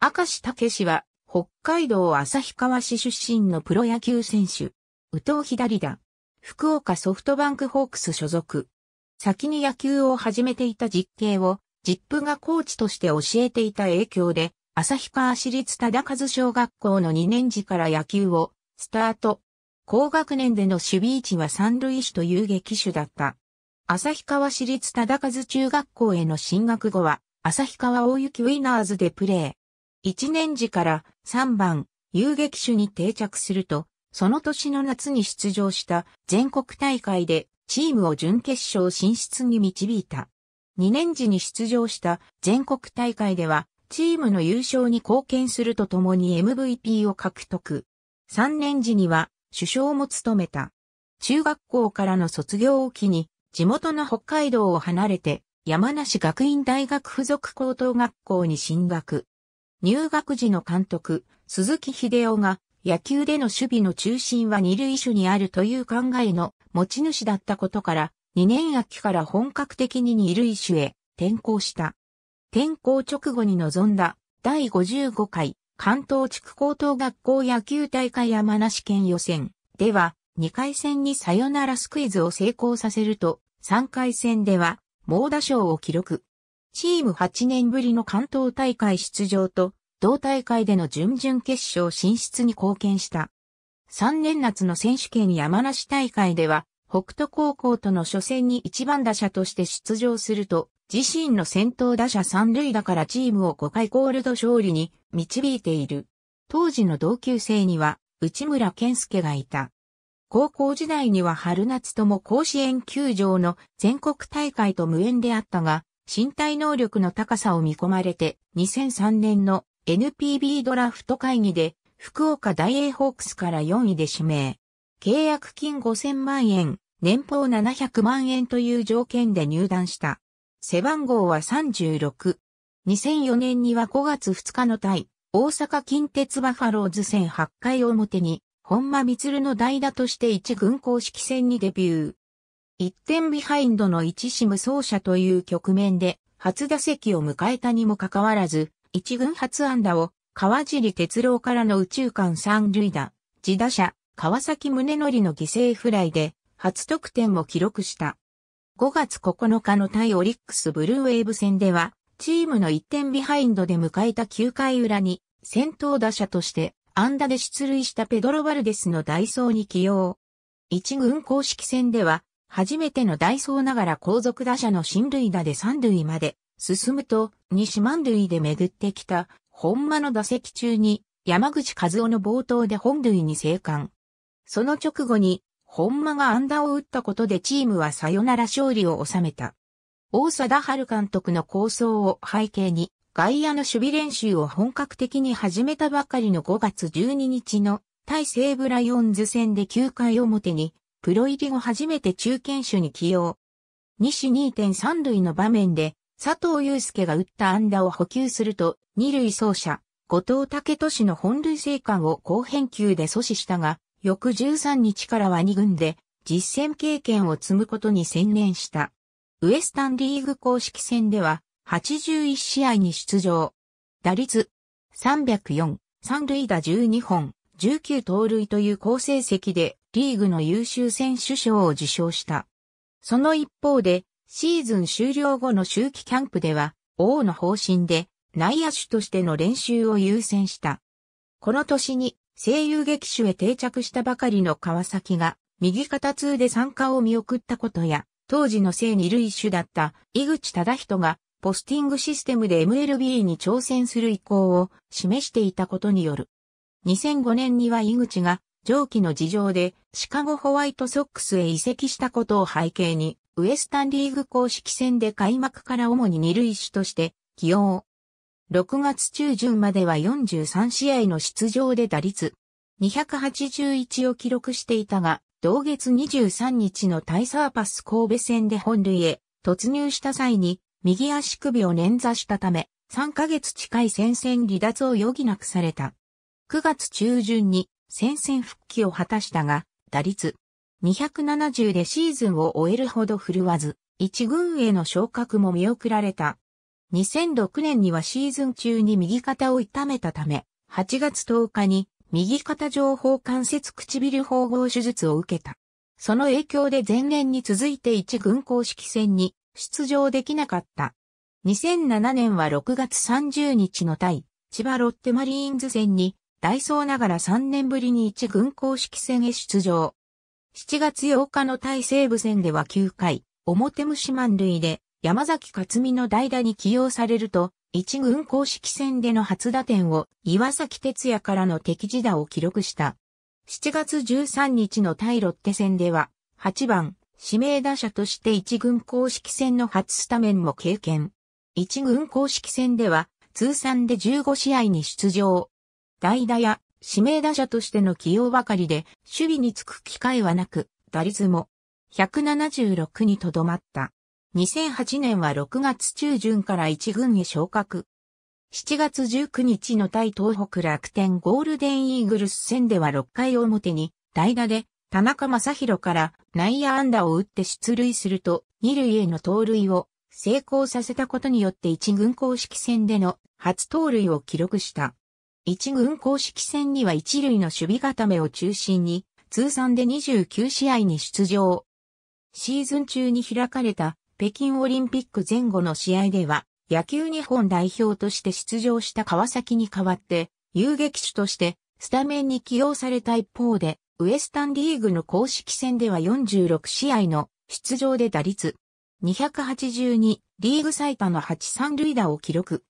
明石武氏は、北海道旭川市出身のプロ野球選手。宇藤左だ。福岡ソフトバンクホークス所属。先に野球を始めていた実景を、ジップがコーチとして教えていた影響で、旭川市立忠和小学校の2年時から野球を、スタート。高学年での守備位置は三塁手という劇手だった。旭川市立忠和中学校への進学後は、旭川大雪ウィナーズでプレー。一年時から3番遊撃手に定着すると、その年の夏に出場した全国大会でチームを準決勝進出に導いた。2年時に出場した全国大会では、チームの優勝に貢献するとともに MVP を獲得。3年時には首相も務めた。中学校からの卒業を機に、地元の北海道を離れて、山梨学院大学附属高等学校に進学。入学時の監督、鈴木秀夫が、野球での守備の中心は二塁手にあるという考えの持ち主だったことから、2年秋から本格的に二塁手へ転向した。転校直後に臨んだ第55回関東地区高等学校野球大会山梨県予選では2回戦にサヨナラスクイズを成功させると3回戦では猛打賞を記録。チーム8年ぶりの関東大会出場と、同大会での準々決勝進出に貢献した。3年夏の選手権山梨大会では、北斗高校との初戦に1番打者として出場すると、自身の先頭打者3塁打からチームを5回ゴールド勝利に導いている。当時の同級生には内村健介がいた。高校時代には春夏とも甲子園球場の全国大会と無縁であったが、身体能力の高さを見込まれて、2003年の NPB ドラフト会議で、福岡大英ホークスから4位で指名。契約金5000万円、年俸700万円という条件で入団した。背番号は36。2004年には5月2日の対、大阪近鉄バファローズ戦8回表に、本間光の代打として1軍公式戦にデビュー。1点ビハインドの一シム走者という局面で初打席を迎えたにもかかわらず、一軍初安打を川尻哲郎からの宇宙間三塁打、自打者、川崎宗則の犠牲フライで初得点を記録した。5月9日の対オリックスブルーウェーブ戦では、チームの1点ビハインドで迎えた9回裏に、先頭打者として安打で出塁したペドロ・バルデスのダイソーに起用。1軍公式戦では、初めてのダイソーながら後続打者の新塁打で三塁まで進むと、西満塁で巡ってきた、本間の打席中に、山口和夫の冒頭で本塁に生還。その直後に、本間が安打を打ったことでチームはサヨナラ勝利を収めた。大貞春監督の構想を背景に、外野の守備練習を本格的に始めたばかりの5月12日の対西武ライオンズ戦で9回表にプロ入り後初めて中堅手に起用。西2.3塁の場面で、佐藤祐介が打った安打を補給すると、二塁走者、後藤武俊の本塁生還を好返球で阻止したが、翌13日からは2軍で、実戦経験を積むことに専念した。ウエスタンリーグ公式戦では、81試合に出場。打率、304、三塁打12本、19盗塁という好成績で、リーグの優秀選手賞を受賞した。その一方で、シーズン終了後の周期キャンプでは、王の方針で内野手としての練習を優先した。この年に声優劇手へ定着したばかりの川崎が右肩痛で参加を見送ったことや、当時の正二類手だった井口忠人がポスティングシステムで MLB に挑戦する意向を示していたことによる。2005年には井口が上記の事情でシカゴホワイトソックスへ移籍したことを背景に、ウエスタンリーグ公式戦で開幕から主に二塁手として起用。6月中旬までは43試合の出場で打率281を記録していたが、同月23日のタイサーパス神戸戦で本塁へ突入した際に右足首を捻挫したため、3ヶ月近い戦線離脱を余儀なくされた。9月中旬に戦線復帰を果たしたが、打率270でシーズンを終えるほど振るわず、一軍への昇格も見送られた。2006年にはシーズン中に右肩を痛めたため、8月10日に右肩上方関節唇縫合手術を受けた。その影響で前年に続いて一軍公式戦に出場できなかった。2007年は6月30日の対千葉ロッテマリーンズ戦にダイソーながら3年ぶりに1軍公式戦へ出場。7月8日の対西武戦では9回、表虫満塁で山崎克美の代打に起用されると、1軍公式戦での初打点を岩崎哲也からの敵地打を記録した。7月13日の対ロッテ戦では、8番、指名打者として1軍公式戦の初スタメンも経験。1軍公式戦では、通算で15試合に出場、代打や指名打者としての起用ばかりで、守備につく機会はなく、打率も176にとどまった。2008年は6月中旬から一軍へ昇格。7月19日の対東北楽天ゴールデンイーグルス戦では6回表に代打で田中正宏から内野安打を打って出塁すると二塁への盗塁を成功させたことによって一軍公式戦での初盗塁を記録した。一軍公式戦には一塁の守備固めを中心に、通算で29試合に出場。シーズン中に開かれた北京オリンピック前後の試合では、野球日本代表として出場した川崎に代わって、遊撃手としてスタメンに起用された一方で、ウエスタンリーグの公式戦では46試合の出場で打率282リーグ最多の8三塁打を記録。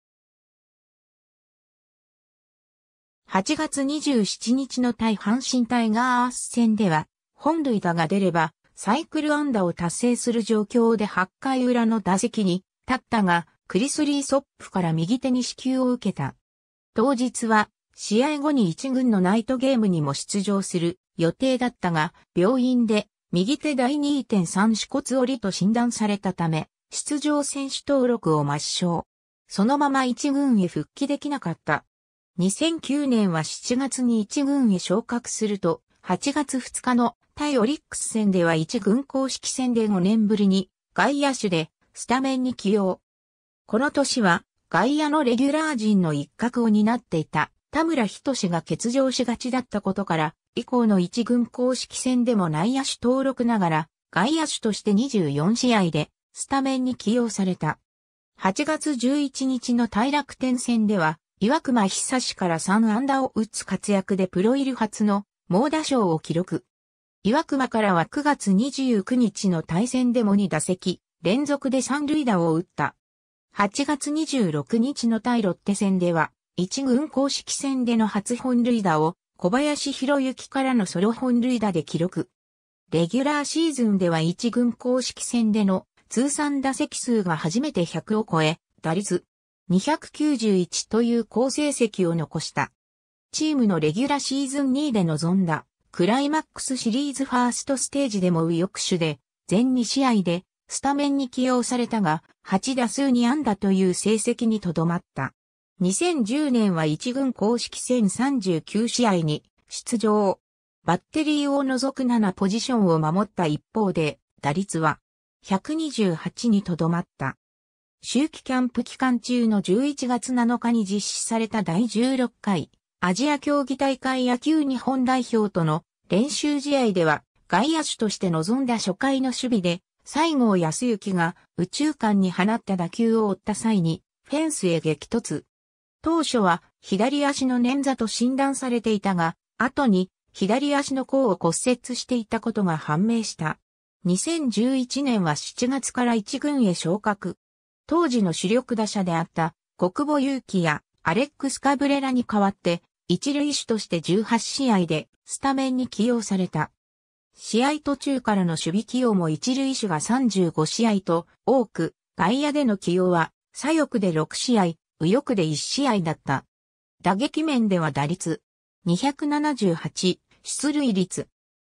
8月27日の対阪神タイガース戦では、本塁打が出れば、サイクル安打を達成する状況で8回裏の打席に立ったが、クリスリーソップから右手に支給を受けた。当日は、試合後に1軍のナイトゲームにも出場する予定だったが、病院で右手第2.3死骨折りと診断されたため、出場選手登録を抹消。そのまま1軍へ復帰できなかった。2009年は7月に1軍へ昇格すると、8月2日の対オリックス戦では1軍公式戦で5年ぶりに外野手でスタメンに起用。この年は外野のレギュラー陣の一角を担っていた田村仁が欠場しがちだったことから、以降の1軍公式戦でも内野手登録ながら外野手として24試合でスタメンに起用された。8月11日の対楽天戦では岩隈久志から3安打を打つ活躍でプロ入り初の猛打賞を記録。岩隈からは9月29日の対戦でも2打席、連続で三塁打を打った。8月26日の対ロッテ戦では、一軍公式戦での初本塁打を小林博之からのソロ本塁打で記録。レギュラーシーズンでは一軍公式戦での通算打席数が初めて100を超え、打率291という好成績を残した。チームのレギュラシーズン2で臨んだクライマックスシリーズファーストステージでも右翼手で全2試合でスタメンに起用されたが8打数2安打という成績にとどまった。2010年は1軍公式戦39試合に出場。バッテリーを除く7ポジションを守った一方で打率は128にとどまった。秋季キャンプ期間中の11月7日に実施された第16回アジア競技大会野球日本代表との練習試合では外野手として臨んだ初回の守備で西郷康之が宇宙間に放った打球を追った際にフェンスへ激突。当初は左足の捻挫と診断されていたが、後に左足の甲を骨折していたことが判明した。2011年は7月から1軍へ昇格。当時の主力打者であった国母祐気やアレックス・カブレラに代わって一塁手として18試合でスタメンに起用された。試合途中からの守備起用も一塁手が35試合と多く、外野での起用は左翼で6試合、右翼で1試合だった。打撃面では打率278、出塁率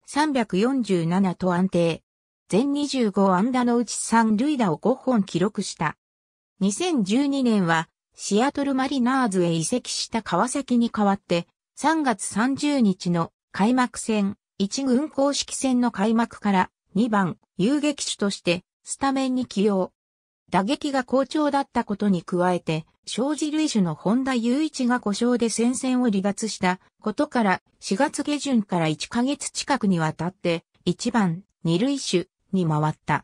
347と安定。全25安打のうち3塁打を5本記録した。2012年はシアトルマリナーズへ移籍した川崎に代わって、3月30日の開幕戦、1軍公式戦の開幕から2番遊撃手としてスタメンに起用。打撃が好調だったことに加えて、生じ類種の本田雄一が故障で戦線を離脱したことから4月下旬から1ヶ月近くにわたって1番2塁手に回った。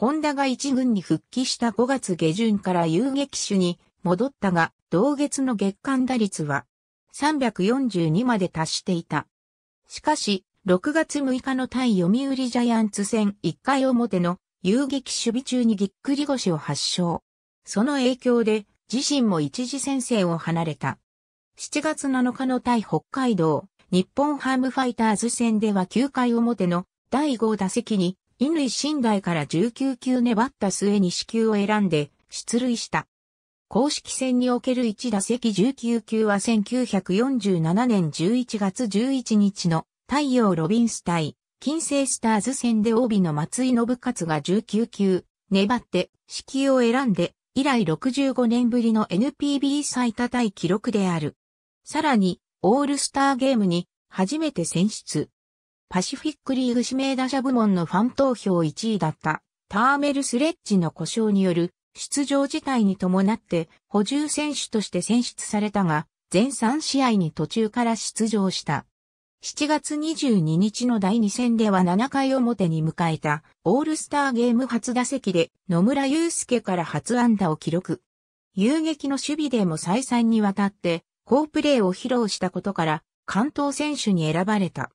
ホンダが一軍に復帰した5月下旬から遊撃手に戻ったが、同月の月間打率は342まで達していた。しかし、6月6日の対読売ジャイアンツ戦1回表の遊撃守備中にぎっくり腰を発症。その影響で自身も一時先生を離れた。7月7日の対北海道日本ハムファイターズ戦では9回表の第5打席に犬井信大から19球粘った末に死球を選んで出塁した。公式戦における1打席19球は1947年11月11日の太陽ロビンス対金星スターズ戦で帯の松井信勝が19球粘って死球を選んで以来65年ぶりの NPB 最多タイ記録である。さらにオールスターゲームに初めて選出。パシフィックリーグ指名打者部門のファン投票1位だったターメルスレッジの故障による出場自体に伴って補充選手として選出されたが、全3試合に途中から出場した。7月22日の第2戦では7回表に迎えたオールスターゲーム初打席で野村祐介から初安打を記録。遊撃の守備でも再三にわたって好プレーを披露したことから関東選手に選ばれた。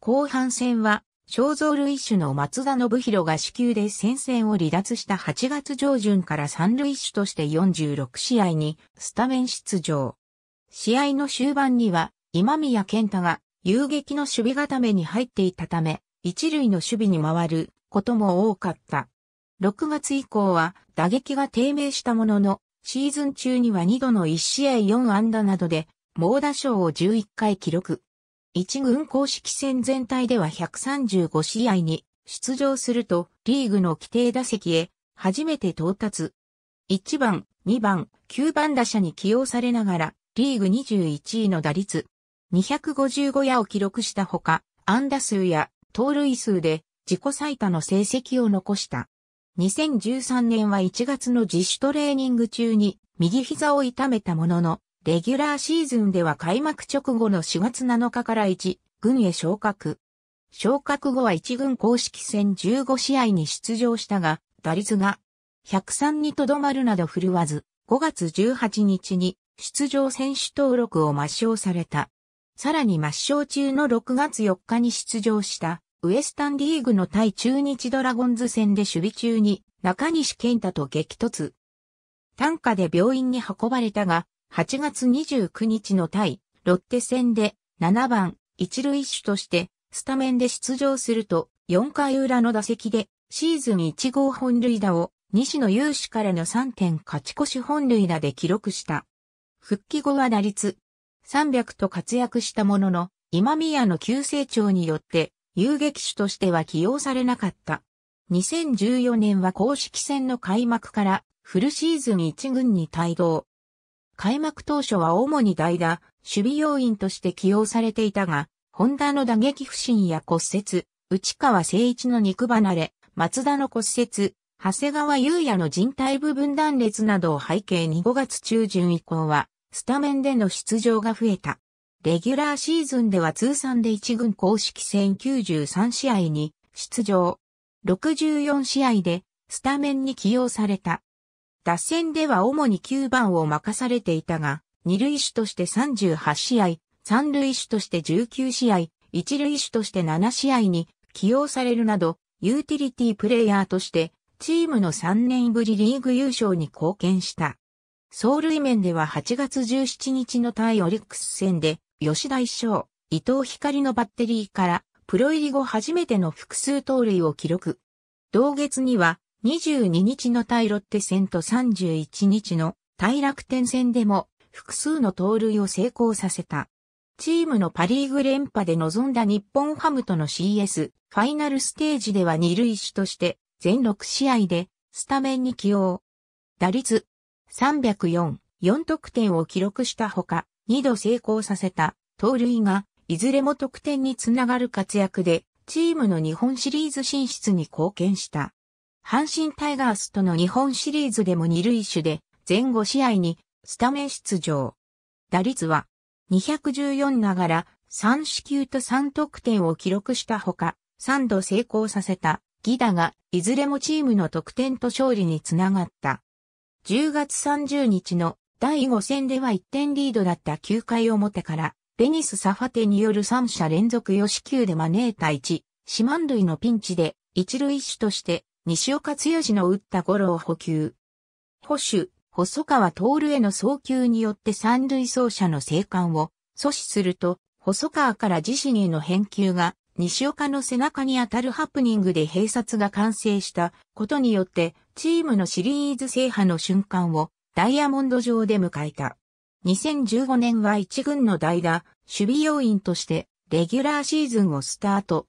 後半戦は、肖像類種の松田信弘が支給で戦線を離脱した8月上旬から三類種として46試合にスタメン出場。試合の終盤には今宮健太が遊撃の守備固めに入っていたため、一類の守備に回ることも多かった。6月以降は打撃が低迷したものの、シーズン中には2度の1試合4安打などで、猛打賞を11回記録。一軍公式戦全体では135試合に出場するとリーグの規定打席へ初めて到達。1番、2番、9番打者に起用されながらリーグ21位の打率255夜を記録したほか安打数や盗塁数で自己最多の成績を残した。2013年は1月の自主トレーニング中に右膝を痛めたもののレギュラーシーズンでは開幕直後の4月7日から1軍へ昇格。昇格後は1軍公式戦15試合に出場したが、打率が103にとどまるなど振るわず、5月18日に出場選手登録を抹消された。さらに抹消中の6月4日に出場したウエスタンリーグの対中日ドラゴンズ戦で守備中に中西健太と激突。単価で病院に運ばれたが、8月29日の対ロッテ戦で7番一塁手としてスタメンで出場すると4回裏の打席でシーズン1号本塁打を西野雄志からの3点勝ち越し本塁打で記録した。復帰後は打率300と活躍したものの今宮の急成長によって遊撃手としては起用されなかった。2014年は公式戦の開幕からフルシーズン1軍に帯同。開幕当初は主に代打、守備要員として起用されていたが、ホンダの打撃不振や骨折、内川誠一の肉離れ、松田の骨折、長谷川優也の人体部分断裂などを背景に5月中旬以降は、スタメンでの出場が増えた。レギュラーシーズンでは通算で1軍公式戦93試合に出場。64試合でスタメンに起用された。脱線では主に9番を任されていたが、二塁手として38試合、三塁手として19試合、一塁手として7試合に起用されるなど、ユーティリティプレイヤーとして、チームの3年ぶりリーグ優勝に貢献した。走塁面では8月17日の対オリックス戦で、吉田一生、伊藤光のバッテリーから、プロ入り後初めての複数盗塁を記録。同月には、22日の対ロッテ戦と31日の対楽天戦でも複数の盗塁を成功させた。チームのパリーグ連覇で臨んだ日本ハムとの CS ファイナルステージでは二塁手として全6試合でスタメンに起用。打率304、4得点を記録したほか、2度成功させた盗塁がいずれも得点につながる活躍でチームの日本シリーズ進出に貢献した。阪神タイガースとの日本シリーズでも二塁手で、前後試合にスタメン出場。打率は214ながら3四球と3得点を記録したほか、3度成功させたギダがいずれもチームの得点と勝利につながった。10月30日の第5戦では1点リードだった9回表から、デニス・サファテによる3者連続4四球で招いた1、四万塁のピンチで、一塁手として西岡剛の打ったゴロを補給。保守、細川徹への送球によって三塁走者の生還を阻止すると、細川から自身への返球が西岡の背中に当たるハプニングで併殺が完成したことによってチームのシリーズ制覇の瞬間をダイヤモンド上で迎えた。2015年は一軍の代打、守備要員としてレギュラーシーズンをスタート。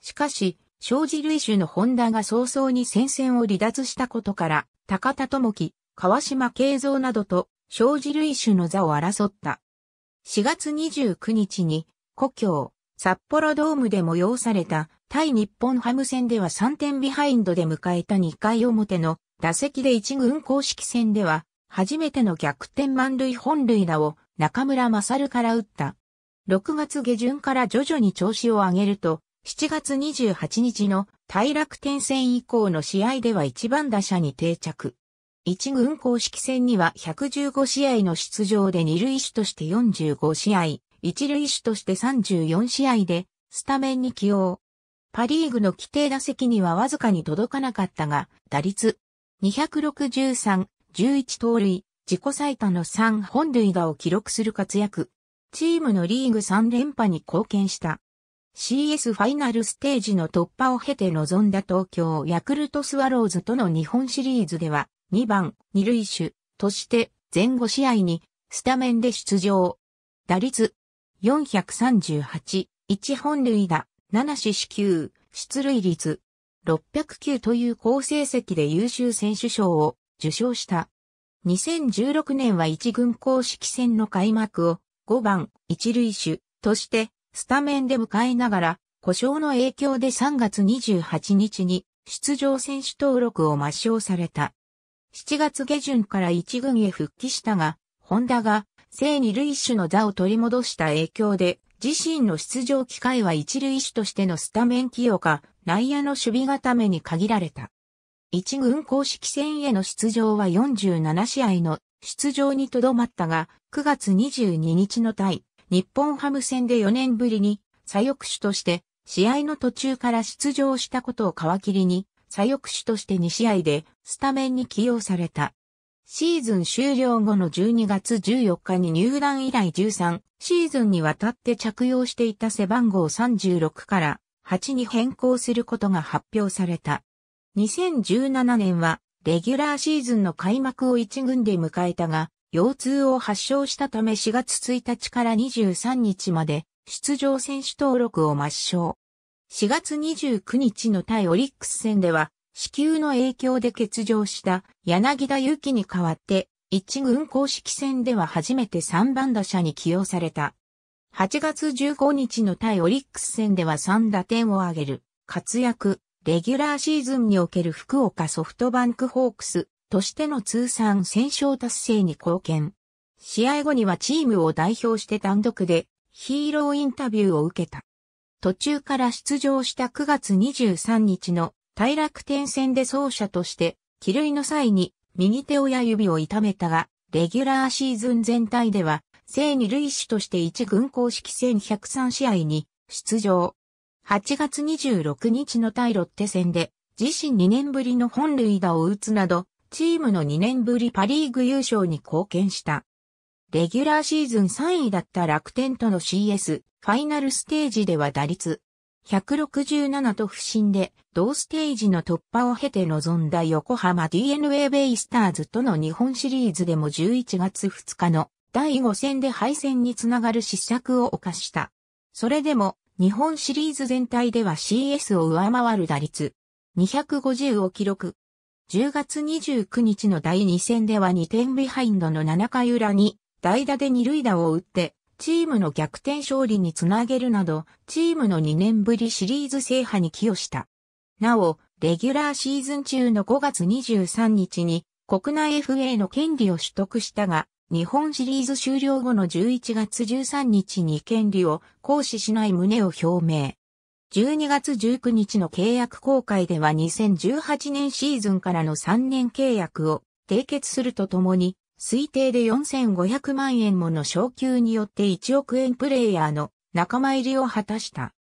しかし、生じ類種の本田が早々に戦線を離脱したことから、高田智樹、川島慶三などと生じ類種の座を争った。4月29日に、故郷、札幌ドームで催された対日本ハム戦では3点ビハインドで迎えた2回表の打席で1軍公式戦では初めての逆転満塁本塁打を中村勝から打った。6月下旬から徐々に調子を上げると7月28日の大楽天戦以降の試合では1番打者に定着。1軍公式戦には115試合の出場で2塁手として45試合、1塁手として34試合でスタメンに起用。パリーグの規定打席にはわずかに届かなかったが、打率263、11盗塁、自己最多の3本塁打を記録する活躍。チームのリーグ3連覇に貢献した。CS ファイナルステージの突破を経て臨んだ東京ヤクルトスワローズとの日本シリーズでは2番2塁手として前後試合にスタメンで出場。打率438、1本塁打、7四死球、出塁率609という好成績で優秀選手賞を受賞した。2016年は1軍公式戦の開幕を5番1塁手としてスタメンで迎えながら、故障の影響で3月28日に出場選手登録を抹消された。7月下旬から1軍へ復帰したが、ホンダが、正二塁手の座を取り戻した影響で、自身の出場機会は一塁手としてのスタメン起用か、内野の守備固めに限られた。一軍公式戦への出場は47試合の出場にとどまったが、9月22日の対日本ハム戦で4年ぶりに左翼手として試合の途中から出場したことを皮切りに左翼手として2試合でスタメンに起用された。シーズン終了後の12月14日に入団以来13シーズンにわたって着用していた背番号36から8に変更することが発表された。2017年はレギュラーシーズンの開幕を1軍で迎えたが、腰痛を発症したため4月1日から23日まで出場選手登録を抹消。4月29日の対オリックス戦では、支給の影響で欠場した柳田祐希に代わって、一軍公式戦では初めて3番打者に起用された。8月15日の対オリックス戦では3打点を挙げる活躍、レギュラーシーズンにおける福岡ソフトバンクホークスとしての通算戦勝達成に貢献。試合後にはチームを代表して単独でヒーローインタビューを受けた。途中から出場した9月23日の大楽天戦で走者として、帰塁の際に右手親指を痛めたが、レギュラーシーズン全体では、正二類手として一軍公式戦103試合に出場。8月26日の対ロッテ戦で、自身2年ぶりの本塁打を打つなど、チームの2年ぶりパリーグ優勝に貢献した。レギュラーシーズン3位だった楽天との CS ファイナルステージでは打率167と不振で同ステージの突破を経て臨んだ横浜 DNA ベイスターズとの日本シリーズでも11月2日の第5戦で敗戦につながる失策を犯した。それでも日本シリーズ全体では CS を上回る打率250を記録。10月29日の第2戦では2点ビハインドの7回裏に代打で二塁打を打って、チームの逆転勝利につなげるなど、チームの2年ぶりシリーズ制覇に寄与した。なお、レギュラーシーズン中の5月23日に国内 FA の権利を取得したが、日本シリーズ終了後の11月13日に権利を行使しない旨を表明。12月19日の契約公開では2018年シーズンからの3年契約を締結するとともに、推定で4500万円もの昇給によって1億円プレイヤーの仲間入りを果たした。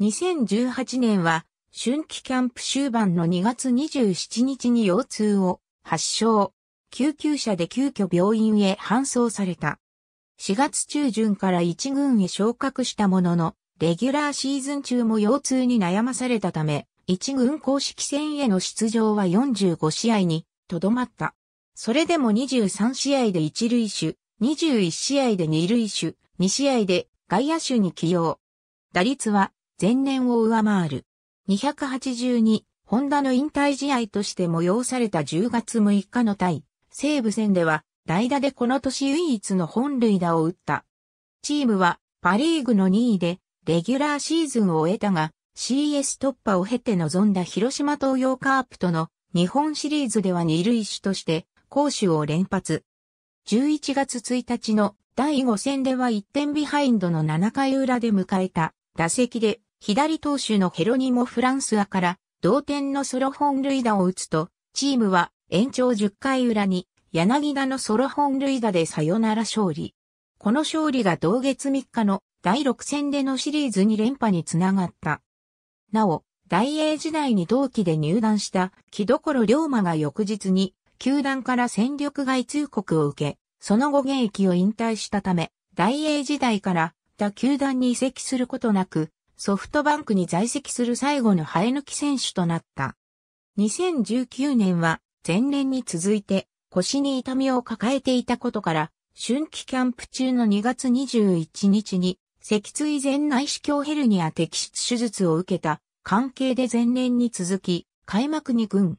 2018年は、春季キャンプ終盤の2月27日に腰痛を発症。救急車で急遽病院へ搬送された。4月中旬から一軍へ昇格したものの、レギュラーシーズン中も腰痛に悩まされたため、一軍公式戦への出場は45試合にとどまった。それでも23試合で一塁手、21試合で二塁手、2試合で外野手に起用。打率は前年を上回る。282、ホンダの引退試合として催された10月6日の対、西武戦では、代打でこの年唯一の本塁打を打った。チームはパリーグの2位でレギュラーシーズンを終えたが、CS 突破を経て臨んだ広島東洋カープとの日本シリーズでは二塁手として攻守を連発。11月1日の第5戦では1点ビハインドの7回裏で迎えた打席で左投手のヘロニモ・フランスアから同点のソロ本塁打を打つと、チームは延長10回裏に柳田のソロ本塁打でサヨナラ勝利。この勝利が同月3日の第6戦でのシリーズ2連覇につながった。なお、大英時代に同期で入団した木所龍馬が翌日に球団から戦力外通告を受け、その後現役を引退したため、大英時代から他球団に移籍することなく、ソフトバンクに在籍する最後の生え抜き選手となった。2019年は前年に続いて腰に痛みを抱えていたことから、春季キャンプ中の2月21日に脊椎前内視鏡ヘルニア摘出手術を受けた関係で前年に続き、開幕に軍。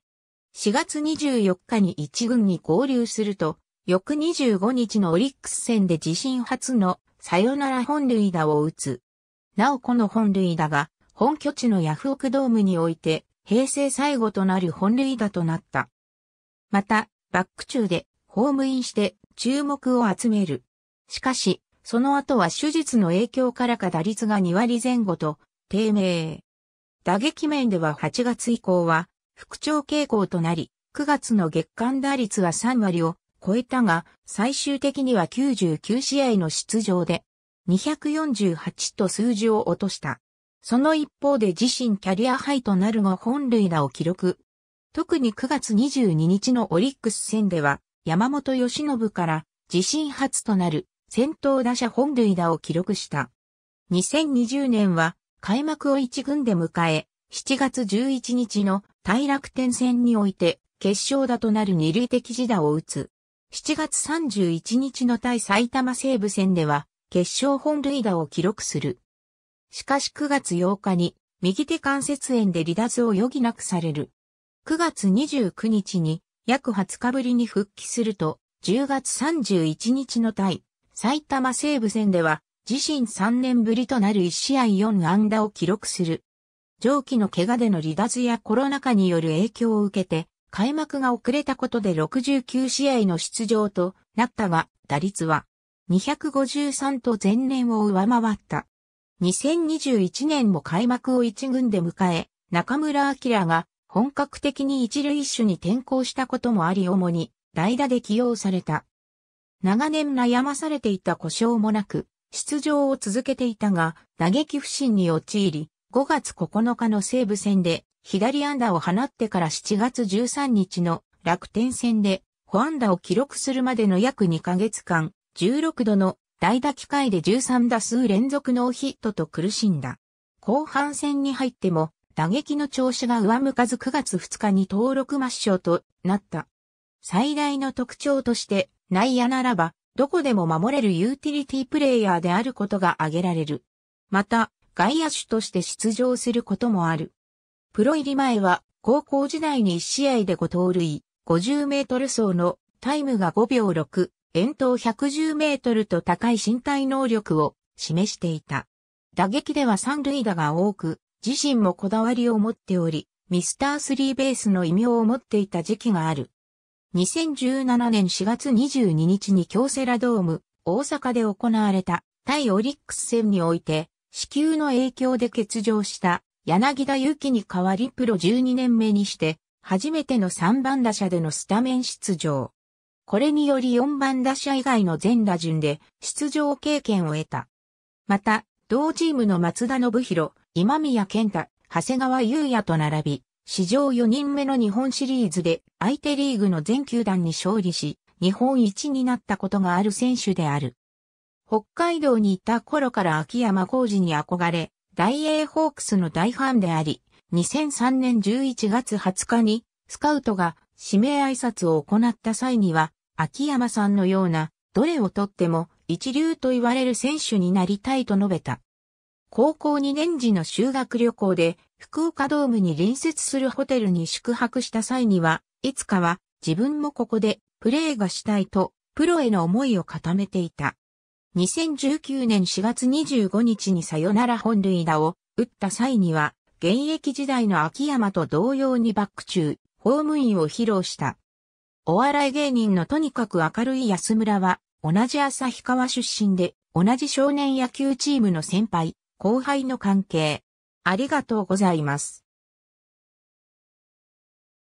4月24日に1軍に合流すると、翌25日のオリックス戦で自身初のサヨナラ本塁打を打つ。なおこの本塁打が本拠地のヤフオクドームにおいて平成最後となる本塁打となった。また、バック中でホームインして注目を集める。しかし、その後は手術の影響からか打率が2割前後と低迷。打撃面では8月以降は復調傾向となり、9月の月間打率は3割を超えたが、最終的には99試合の出場で248と数字を落とした。その一方で自身キャリアハイとなる5本類打を記録。特に9月22日のオリックス戦では、山本義信から自身初となる先頭打者本塁打を記録した。2020年は開幕を1軍で迎え、7月11日の大楽天戦において決勝打となる二塁的自打を打つ。7月31日の対埼玉西部戦では決勝本塁打を記録する。しかし9月8日に右手関節炎で離脱を余儀なくされる。9月29日に約20日ぶりに復帰すると、10月31日の対埼玉西武戦では、自身3年ぶりとなる1試合4安打を記録する。上記の怪我での離脱やコロナ禍による影響を受けて、開幕が遅れたことで69試合の出場となったが、打率は253と前年を上回った。2021年も開幕を一軍で迎え、中村明が本格的に一塁手に転向したこともあり主に代打で起用された。長年悩まされていた故障もなく、出場を続けていたが、打撃不振に陥り、5月9日の西武戦で、左安打を放ってから7月13日の楽天戦で、保安打を記録するまでの約2ヶ月間、16度の代打機会で13打数連続ノーヒットと苦しんだ。後半戦に入っても、打撃の調子が上向かず9月2日に登録抹消となった。最大の特徴として、内野ならば、どこでも守れるユーティリティプレイヤーであることが挙げられる。また、外野手として出場することもある。プロ入り前は、高校時代に1試合で5盗塁、50メートル走のタイムが5秒6、遠投110メートルと高い身体能力を示していた。打撃では三塁打が多く、自身もこだわりを持っており、ミスタースリーベースの異名を持っていた時期がある。2017年4月22日に京セラドーム、大阪で行われた対オリックス戦において、死球の影響で欠場した柳田悠岐に代わりプロ12年目にして、初めての3番打者でのスタメン出場。これにより4番打者以外の全打順で出場経験を得た。また、同チームの松田信弘、今宮健太、長谷川優也と並び、史上4人目の日本シリーズで相手リーグの全球団に勝利し、日本一になったことがある選手である。北海道にいた頃から秋山浩二に憧れ、大英ホークスの大ファンであり、2003年11月20日にスカウトが指名挨拶を行った際には、秋山さんのような、どれをとっても一流と言われる選手になりたいと述べた。高校2年時の修学旅行で福岡ドームに隣接するホテルに宿泊した際には、いつかは自分もここでプレーがしたいと、プロへの思いを固めていた。2019年4月25日にさよなら本塁打を打った際には、現役時代の秋山と同様にバック中、ホームインを披露した。お笑い芸人のとにかく明るい安村は、同じ旭川出身で、同じ少年野球チームの先輩、後輩の関係。ありがとうございます。